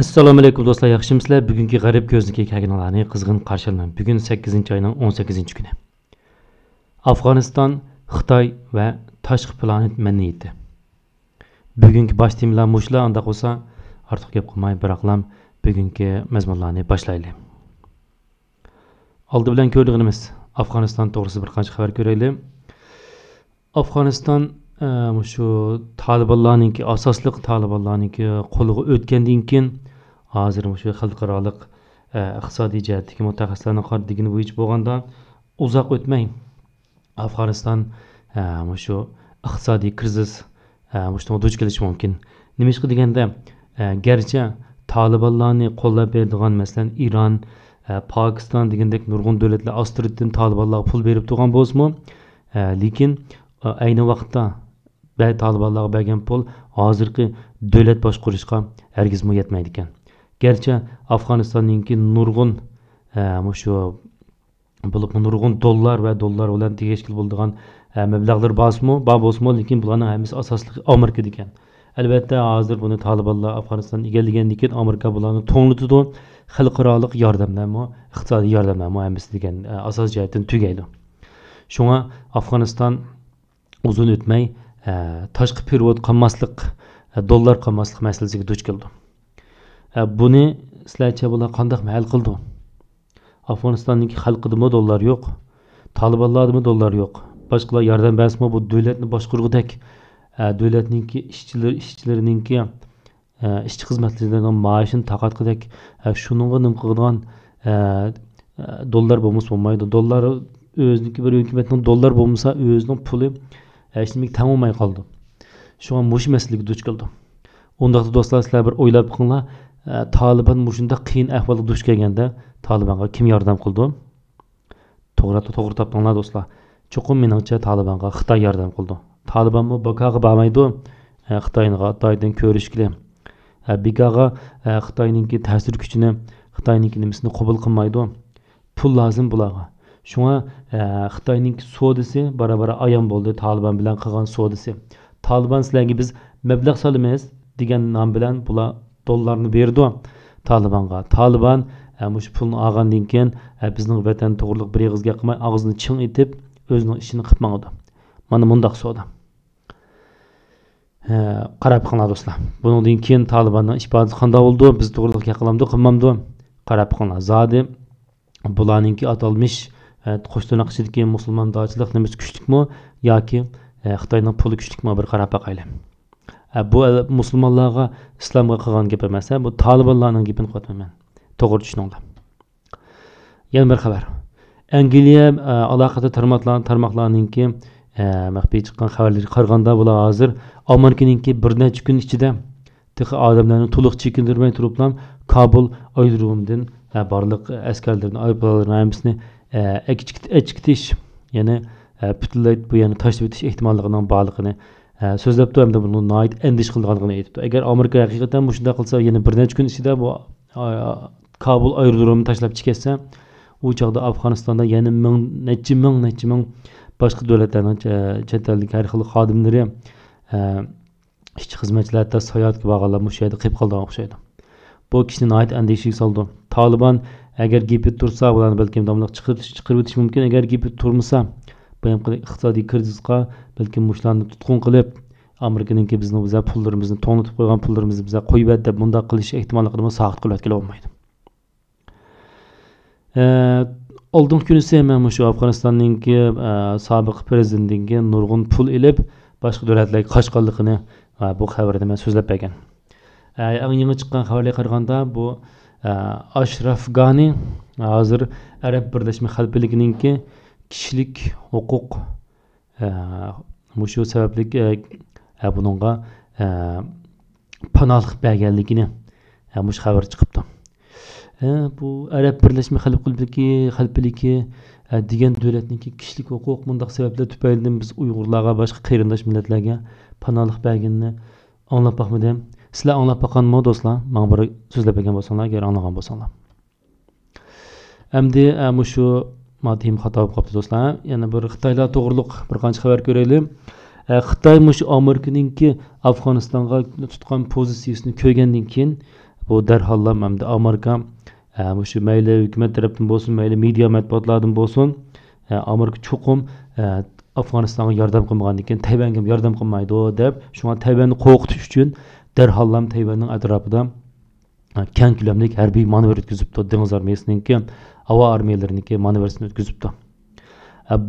assalomu alaykum do'stlar yaxshimisizlar bugungi g'arib ko'zniki kanallarni qizg'in qarshilayman bugun sakkizinchi oyning o'n sakkizinchi kuni afg'oniston xitoy va tashqi planet madaniyati bugungi bosh temalar mushlar anda bo'lsa ortiq gap qilmay biroqlam bugungi mazmunlarni boshlaylik oldi bilan ko'rganimiz afg'oniston to'g'risida bir qancha xabar ko'raylik afg'oniston shu tolibonlarniki asosliq tolibonlarniki qo'liga o'tgandan keyin hozir shu xalqaroliq e, iqtisodiy jihatdagi mutaxassislarni qardigini bo'yicha bo'lganda uzoq o'tmay afg'oniston e, shu iqtisodiy krizis shunga e, duch kelishi mumkin nima ishqa deganda garchi tolibonlarni qo'llab beradigan masalan eron pokiston degandek nurg'un davlatlar ostirdin tolibonlarga pul berib turgan bo'lsinmi lekin ayni vaqtda va tolibonlarga bergan pul hozirgi davlat boshqurishga hargizmu yetmaydi ekan garchi afg'onistonninki nurg'un e, shu bo'lib nurg'un dollar va dollar bilan tegishli bo'ladigan e, mablag'lar bormi bor bo'lsinmi lekin bularning hammasi asosli amerikada ekan albatta hozir buni tolibonlar afg'oniston egallagandan keyin amerika bularni to'ngitidi xalqaroliq yordamlarmi iqtisodiy yordamlarmi hammasi degan e, asos jihatdan tugaydi shunga afg'oniston uzun o'tmay tashqi перевод qilmaslik dollar qilmaslik masalasiga duch keldi buni sizlarcha bular qandoq hal qildi afg'onistonniki xalqidami dollar yo'q tolibonlardimi dollar yo'q boshqalar yordam bersmi bu davlatni boshqurgudek davlatninki ishchilar ishchilarininki ishchi xizmatchilarining maoshini taqatqidek shuninga nim qiladigan dollar bo'lmasa bo'lmaydi dollar o'ziniki bir hukumatning dollar bo'lmasa o'zining puli hech tamomay qoldi shunga mush masalaga duch keldi undaqda do'stlar sizlar bir o'ylab qilinglar e, toliban mushunda qiyin ahvolga duch kelganda tolibonga kim yordam qildi to'g'ri to'g'ri topdinglar do'stlar chuqur meningcha tolibonga xitoy yordam qildi tolibonmi bokaga bormaydi e, xitoyga xitoydan ko'rishgili e, bekaga xitoyninki ta'sir kuchini xitoyninki nimasini qabul qilmaydi pul lozim bularga shunga xitoyning sodisi barabara ayon bo'ldi toliban bilan qilgan sodisi toliban sizlarga biz mablag' solamiz degan nom bilan bular dollarni berdi tolibonga tolibon shu pulni olgandan keyin bizning vatan to'g'riliq bir yig'iz gap qilmay og'zini ching etib o'zining ishini qilib mana bundoq savdo qarab qilinglar keyin biz qarab qo'shtirnoq ichidagi musulmon dochilik nimasi kuchlimi yoki xitoyning puli kuchlimi bir qarab boqayli bu musulmonlarga islomga qilgan gap emas bu tolibonlarning gapini qilyapman to'g'ri tushuninglar yana bir xabar angliya aloqador tarmoqlar tarmoqlarninki maxfiy chiqqan xabarlarga qaraganda bular hozir amerikaninki bir necha kun ichida odamlarni to'liq chekindirmay turib ham kabul aerodromidan barliq askarlarni hammasini achkitish ya'ni e, butunlay bu yani tashlab etish ehtimolligining borligini e, so'zlab hamda buni andish qilganligini aytibdi agar amerika haqiqatdan shunday qilsa yana bir necha kun ichida bu e, kabul aerodromini tashlab chiqarsa u chog'da afg'onistonda yana ming necha ming necha ming boshqa davlatlarni chet ellik har xil xodimlari ishchi xizmatchilar sayohatga borganlar shu yerda qolib qolgan o'xshaydi bu kishini andishaga soldi tolibon agar gepid tursa ularni balkim domla chiqirib o'tish mumkin agar gepid turmasa boyagi iqtisodiy krizisga balkim mushlarni tutqun qilib amerikaniki bizni biza pullarimizni to'nitib qo'ygan pullarimizni biza qo'yib deb bunday qilish ehtimolligini soqit qilayotgani bo'lmaydi oldin kunisi man shu afg'onistonningki e, sobiq prezidentiga nurg'un pul ilib boshqa davlatlarga va bu xabarda man so'zlab bergan yangi chiqqan xabarlarga qaraganda bu Э, ashraf gani hozir arab birlashma xalqligininki kishilik huquq э, mushu sababli э, buningga panohlik berganligini mush xabar chiqibdi bu arab birlashma xalqligi xalqligi degan davlatniki kishilik huquq bundoq sabablar tufaylidan biz uyg'urlarga boshqa qarindosh millatlarga panohlik berganini anglab boqmadim sizlar anglab boqqanmi do'stlar man bir so'zlab bergan bo'lsanglar agar anglagan bo'lsanglar endi shu madhim xato bo'lib qolibdi do'stlar yana bir xitoylar to'g'riliq bir qancha xabar ko'raylik xitoy mush amerikaninki afg'onistonga tutgan pozitsiyasini ko'rgandan keyin bu darhol hamda amerika shu mayli hukumat tarafdan bo'lsin mayli media matbuotlardan bo'lsin amerika chuqum afg'onistonga yordam qilmagandan keyin tayvanga yordam qilmaydi deb shunga tayvanni qo'rqitish uchun дәрхаллам тайваньның атырапыда кән көлемлік әрби маневр өткізіпті деңіз армиясыныкі ауа армияларыныкі маневрсін өткізіпті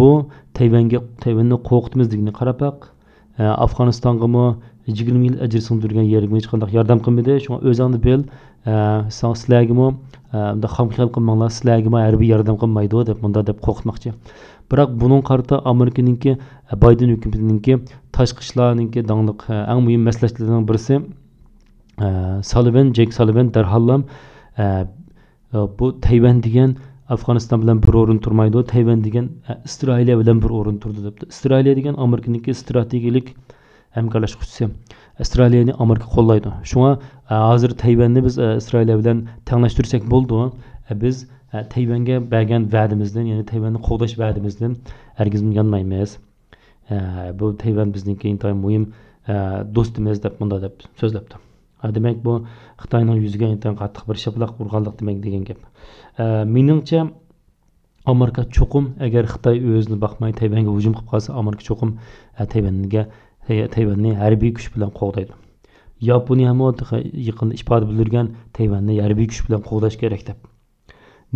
бұл тайваньге тайваньның құқықтымыз дегеніне қарап ақ yigirma yil ajr singdirgan yeringga hech qanday yordam qilmaydi shunga o'zingni bil e, san sizlargimi bunday e, xomxiyol qilmanglar ham harbiy yordam qilmaydi deb munda deb qo'rqitmoqchi biroq buning qarta amerikaniki e, bayden hukumatiniki tashqi ishlarniki dangliq eng muhim maslahatlardan birisi solivan jek solivan darhallam bu tayvan degan afg'oniston bilan bir o'rin turmaydi tayvan degan isroiliya bilan bir o'rin turdi debdi isroiliya degan amerikaniki strategik әмкарлашқۇچىسى ئىسرائىلىيەنى ئامېرىكا قوللايدۇ شۇڭا ھازىر تەيۋەننى بىز ئىسرائىلىيە بىلەن تەڭلەشتۈرسەك بولىدۇ بىز تەيۋەنگە بەرگەن ۋەدىمىزدىن يەنى تەيۋەننى قوغداش ۋەدىمىزدىن ھەرگىزمۇ يانمايمىز بۇ تەيۋەن بىزنىڭكى ئىنتايىن مۇھىم دوستىمىز دەپ مۇنداق деп, سۆزلەپتۇ demak bu xitoyning yuziga qattiq bir shaplaq urganlik demak degan gap meningcha amerika Америка agar xitoy o'zini boqmay tayvanga hujum qilib qolsa Америка tayvanga tayvanni harbiy kuch bilan qo'g'daydi yaponiya hamon yaqin ifoda bildirgan tayvanni harbiy kuch bilan qo'g'dash kerak deb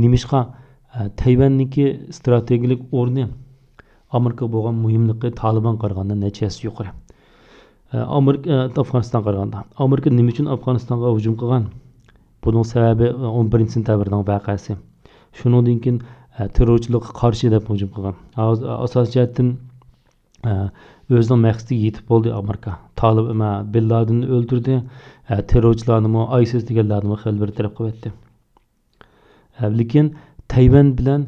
nimishqa e, tayvanniki strategik o'rni amerika bo'lgan muhimligi taliban qaraganda nechasi yuqori e, amerika e, afg'oniston qaraganda amerika nima uchun afg'onistonga hujum qilgan buning sababi o'n birinchi sentabrdan vaqasi shundan keyin terrorchilikqa qarshi deb hujum qilgan asosiy jihatdan o'zining э, məqsədi yetib bo'ldi amerika Talib ima bin öldürdü. o'ldirdi terrorchilarni isis deganlarni xil bir taraf qilyapti lekin tayvan bilan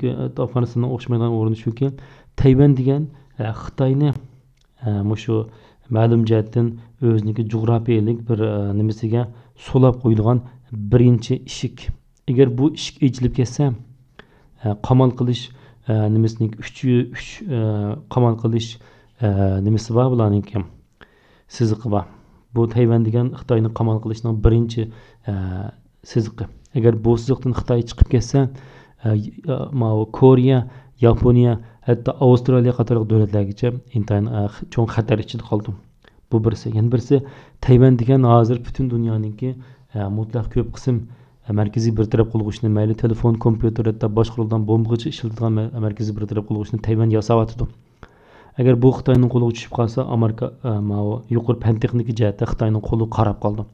ki, afg'onistondan o'xshamaydigan o'rni shuki tayvan degan xitoyni shu ma'lum jihatdan o'ziniki jug'rafiyalik bir nimasiga so'lab qo'yilgan birinchi ishik agar bu işik echilib ketsa qamal qilish nimisnik uch uch qamal qilish nimasi bor bularniki siziqi bor bu tayvan degan xitoyni qamal qilishning birinchi siziqi agar bu siziqdan xitoy chiqib ketsa koreya yaponiya hatto avstraliya qatorli davlatlargacha intayin cho'ng xatar ichida qoldi bu birisi yana birisi tayvan degan hozir butun dunyoniki mutlaq ko'p qism markaziy bartaraf qilg'ichni mayli telefon kompyuter hatto boshqa quroldan ishlatilgan markaziy bartaraf qilg'ichni tayvan yasayotidu agar bu xitoyning qo'liga tushib qolsa amerika yuqori fan texnika jihatda xitoyning qo'li qarab qoldi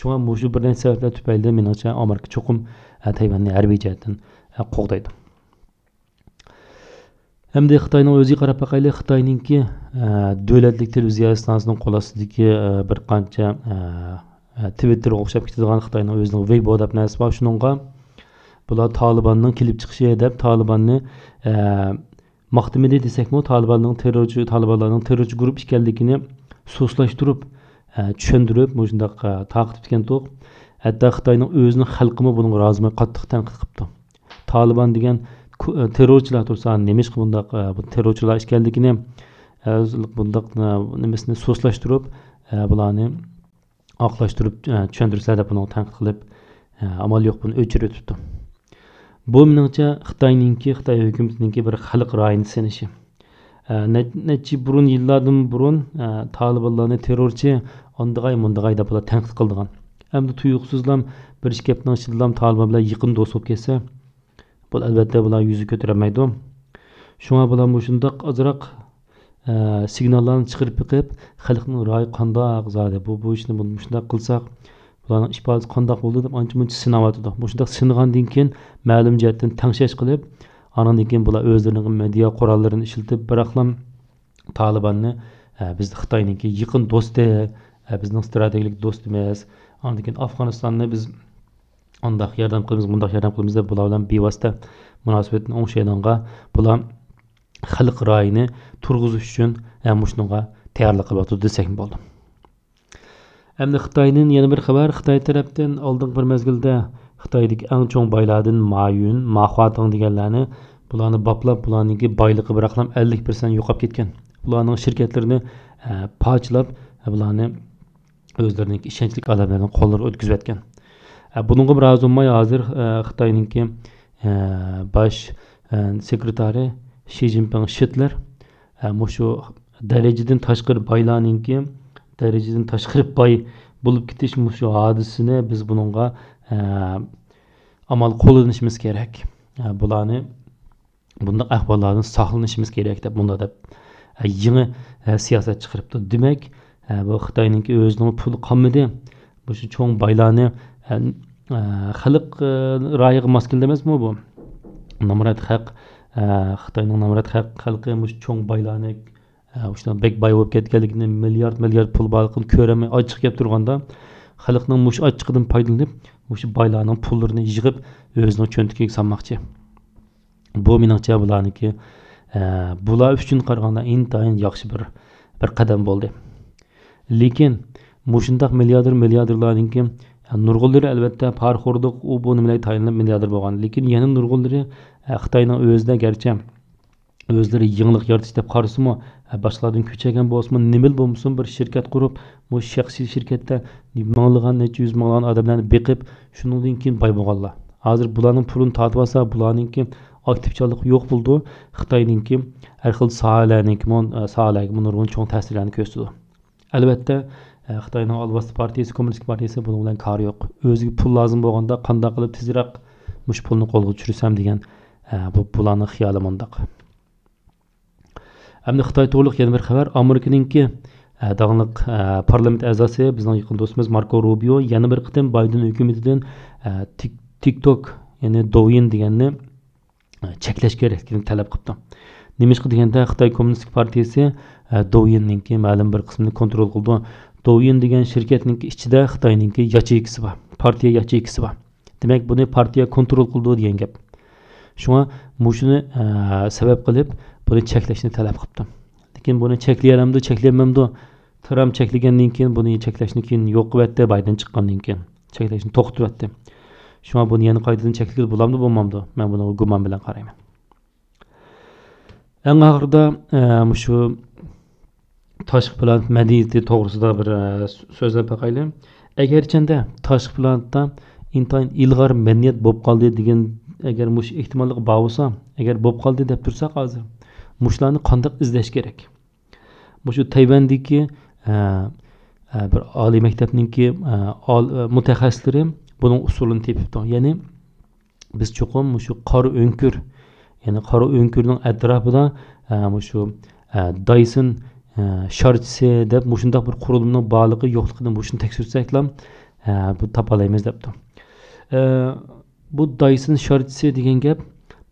shunga mushu bir necha sabablar tufayli menimcha amerika cho'qim tayvanni harbiy jihatdan qo'g'daydi hamda xitoyni o'ziga qarab boqaylik xitoyninki davlatlik televiziya stansiyaning qo'l ostidagi bir qancha twitterga o'xshab ketadigan xitoyni o'zini vebo deb narsa bor shuningga bular tolibonning kelib chiqishi deb tolibonni maqtimidi desakmi tolibonning terrorchi tolibonlarning terrorchi guruh ekanligini so'zlashtirib tushuntirib mana shundaq taqib etgan to'q hatto xitoyning o'zini xalqimi bunga rozi bo'lmay qattiq tanqid qilibdi tolibon degan terrorchilar tursa nima ishqa bu terrorchilar ekanligini bundaq nimasini so'zlashtirib bularni oqlashtirib e, tushuntirsalar deb buni tanqid qilib e, amal yo'q buni o'chirib o'tibdi bu menimcha xitoyninki xitoy hukumatiniki bir xalq rayini sinishi e, nechi burun yillardan burun tolibonlarni terrorchi undig'ay mundig'ay deb ular tanqid qildigan hamda tuyuqsizlam bir ish gapdan ichidam tolibon bilan yaqin do'st bo'lib ketsa bu albatta bular yuzi ko'tarolmaydi shunga bilan signallarni chiqarib chiqib xalqning royi qandoq zodi bu bu ishni shundoq qilsak bularning ifodasi qandoq bo'ldi deb ancha muncha sinavyotidi shundoq sinagandan keyin ma'lum jihatdan tangshash qilib anandan keyin bular o'zlarini media qurollarini ishlatib biroqlam tolibonni bizni xitoyniki yaqin do'sti bizning strategik do'stimiz afg'onistonni biz undaq yordam qilamiz yordam qilamiz deb bular bilan bevosita munosabatni xalq ra'yini turg'izish uchun e, shunga tayyorlik qilyotdi desak bo'ldi endi xitoyning yana bir xabar xitoy tarafdan oldin bir mezgilda xitoydagi eng chong boylardan mayun mahvatong deganlarni bularni boplab bularniki boyligi bir ham ellik persent yo'qolib ketgan ularning shirkatlarini e, parchalab e, bularni o'zlarini ishonchli odamlarni qo'llari o'tkazayotgan bunga bir oz bo'lmay hozir xitoyniki bosh sekretari шетлер, шитлер мушу дәрежеден байланың байларныңки дәрежеден ташқары бай болып кетиш мушу hadisini biz buningga e, amal qo'llanishimiz kerak e, bularni bunda ahvollardan saqlanishimiz kerak deb bunda deb e, yangi siyosat chiqaribdi demak bu xitoyninki o'zini puli qolmadi bu şu bu xitoyning nomrod xalqi mush cho'ng boylarni e, shundan bek boy bo'lib ketganligini milliard milliard pul borligini ko'rolmay ochiq kelib turganda xalqning mush ochiqidan foydalanib mush boylarning pullarini yig'ib o'zining cho'ntagiga solmoqchi bu meningcha bularniki e, bular uchun qaraganda intayin yaxshi bir bir qadam bo'ldi lekin nurg'unlari albatta parxo'rlik u bu nimalarga tayinlanib milliarder bo'lgan lekin yana nurg'unlari e, xitoyni o'zida garchi o'zlari yenglik yaratish deb qarasimi e, boshqalardan ko'chagan bo'lsinmi nima bo'lmasin bir shirkat qurib bu shaxsiy shirkatda minglagan necha yuz minglagan odamlarni beqib shundan keyin boy bo'lganlar hozir bularning pulini tortib olsa bularninki aktivchilik yo'q bo'ldi xitoyninki har xil sohalarniki e, sohalarga nurg'un chong ta'sirlarni ko'rsatdi albatta e, xitoyni olbasti partiyasi kommunistik partiyasi buni bilan kori yo'q o'ziga pul lozim bo'lganda qanday qilib tezroq mush pulni qo'lga tushirsam degan e, bu bularni xiyoli mundoq endi xitoy to'liq yana bir xabar amerikaninki e, dog'liq parlament a'zosi bizning yaqin do'stimiz marko rubio yana bir qitim bayden hukumatidan tiktok ya'ni dovin deganni cheklash kerakligini talab qilibdi nimishqa deganda xitoy kommunistik partiyasi e, douyinniki ma'lum bir qismini kontrol qildi douyin degan shirkatniki ichida xitoyninki yacheykisi bor partiya yacheyксi bor demak buni partiya kontrol qildi degan gap shunga mushuni e, sabab qilib buni cheklashni talab qilibdi lekin buni cheklayolmdi cheklayolmamdi tramp cheklagandan keyin buni cheklashni keyin yo'q qilyapti bayden chiqqandan keyin cheklashni to'xtatyapti shunga buni yana qaytadan cheklagil bo'lamdi bo'lmamdi man buni gumon bilan qarayman eng oxirida e, shu tashqi plan madiniyati to'g'risida bir e, so'zlab boqayli agarchanda tashqi planda intayin ilg'or madaniyat bo'lib qoldi degan agar mush ehtimollik bor bo'lsa agar bo'lib qoldi deb tursa hozir mushlarni qandoq izlash kerak shu tayvandagi e, bir oliy maktabningki mutaxassislari buning usulini tepibdi ya'ni biz chuqur shu qor o'nkir ya'ni karı qora o'nkirning atrofida shu dyson sharchisi deb shundoq bir qurilmani borligi yo'qligini muşun tekshirsak ham e, bu tapalayımız debdi e, bu dyson sharchisi degan gap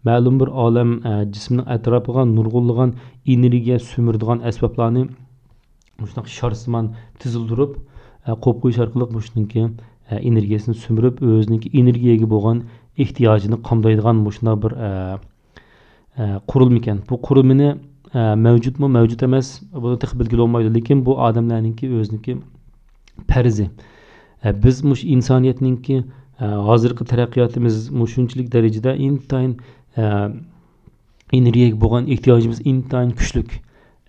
ma'lum bir olam jismning e, atrofiga nurg'unlagan energiya sumirdigan asboblarni tizildirip, sharsimon tizildirib qo'yib qo'yish orqali shuniki energiyasini sumirib o'ziniki energiyaga bo'lgan ehtiyojini qomdaydigan shunday bir Э, qurilmikan bu qurilmini э, mavjudmi mavjud emas buni tiq bilgilolmaydi lekin bu odamlarninki o'ziniki parzi э, biz mush insoniyatninki hozirgi taraqqiyotimiz shunchalik darajada intayin energiyaga bo'lgan ehtiyojimiz intayin kuchlik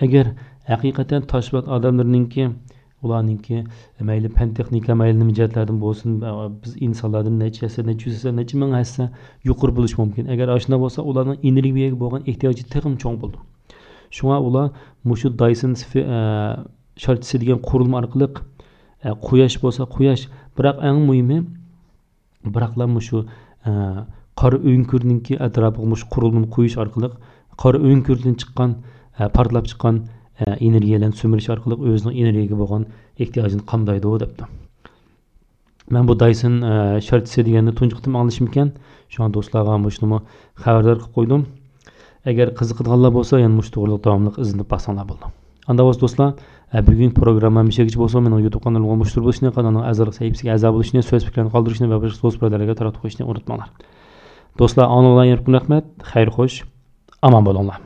agar haqiqatan toshbat odamlarninki ularniki mayli fan texnika mayli nima jihatlardan bo'lsin biz insonlardan nechasi necha yuz hissa necha ming hissa yuqori bo'lishi mumkin agar ashuna bo'lsa ularning energiyaga bo'lgan ehtiyoji tig'im cho'ng bo'ldi shunga ular mushu dayson sharchisi degan qurilma orqali quyosh bo'lsa quyosh biroq eng muhimi biroqlar mushu qora o'nkirninki atrofiga mushu qurilmani quyish orqali qora o'nkirdan chiqqan portlab chiqqan energiyadan so'milish orqali o'zini energiyaga bo'lgan ehtiyojini qamdaydi debdi man bu dayson shartisi deganni tunji qitim ekan shu an do'stlarga ham shuni xabardor qilib qo'ydim agar qiziqadiganlar bo'lsa yana mush to'g'riliq davomli iznib borsanglar bo'ldi anda bo'lsa do'stlar bugungi programma ishagacha bo'lsa meni youtube kanalimga mushtur bo'lishni kanalni azal sahifasiga a'zo bo'lishni so'z fikrlarni qoldirishni va do'st birodarlarga taratib qo'yishni unutmanglar do'stlar onlayn rahmat xayr xo'sh omon bo'linglar